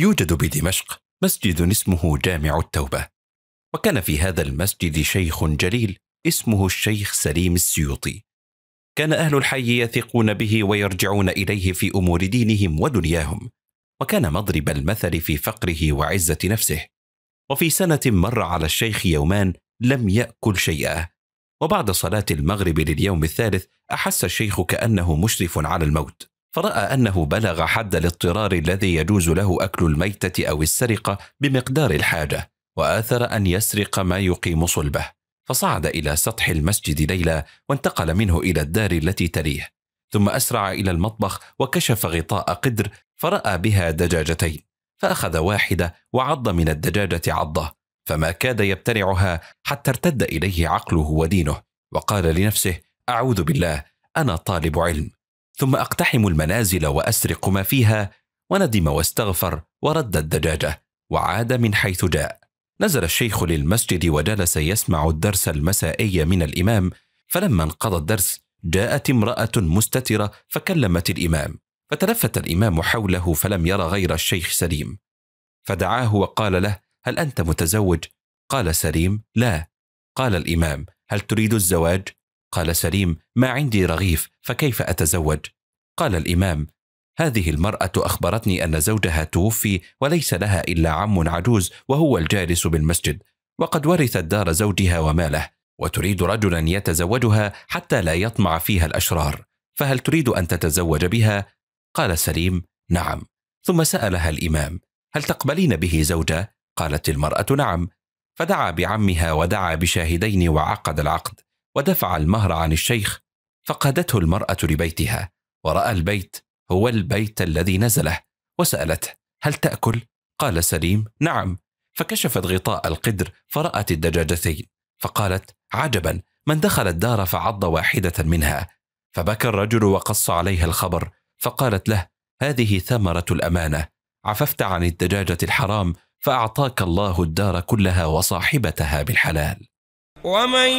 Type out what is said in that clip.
يوجد بدمشق مسجد اسمه جامع التوبة وكان في هذا المسجد شيخ جليل اسمه الشيخ سليم السيوطي كان أهل الحي يثقون به ويرجعون إليه في أمور دينهم ودنياهم وكان مضرب المثل في فقره وعزة نفسه وفي سنة مر على الشيخ يومان لم يأكل شيئا وبعد صلاة المغرب لليوم الثالث أحس الشيخ كأنه مشرف على الموت فراى انه بلغ حد الاضطرار الذي يجوز له اكل الميته او السرقه بمقدار الحاجه واثر ان يسرق ما يقيم صلبه فصعد الى سطح المسجد ليلى وانتقل منه الى الدار التي تليه ثم اسرع الى المطبخ وكشف غطاء قدر فراى بها دجاجتين فاخذ واحده وعض من الدجاجه عضه فما كاد يبتلعها حتى ارتد اليه عقله ودينه وقال لنفسه اعوذ بالله انا طالب علم ثم أقتحم المنازل وأسرق ما فيها وندم واستغفر ورد الدجاجة وعاد من حيث جاء نزل الشيخ للمسجد وجلس يسمع الدرس المسائي من الإمام فلما انقضى الدرس جاءت امرأة مستترة فكلمت الإمام فتلفت الإمام حوله فلم يرى غير الشيخ سليم فدعاه وقال له هل أنت متزوج؟ قال سليم لا قال الإمام هل تريد الزواج؟ قال سليم ما عندي رغيف فكيف أتزوج؟ قال الإمام هذه المرأة أخبرتني أن زوجها توفي وليس لها إلا عم عجوز وهو الجالس بالمسجد وقد ورثت دار زوجها وماله وتريد رجلا يتزوجها حتى لا يطمع فيها الأشرار فهل تريد أن تتزوج بها؟ قال سليم نعم ثم سألها الإمام هل تقبلين به زوجة؟ قالت المرأة نعم فدعا بعمها ودعا بشاهدين وعقد العقد ودفع المهر عن الشيخ فقادته المرأة لبيتها ورأى البيت هو البيت الذي نزله وسألته هل تأكل؟ قال سليم نعم فكشفت غطاء القدر فرأت الدجاجتين فقالت عجبا من دخل الدار فعض واحدة منها فبكى الرجل وقص عليها الخبر فقالت له هذه ثمرة الأمانة عففت عن الدجاجة الحرام فأعطاك الله الدار كلها وصاحبتها بالحلال ومن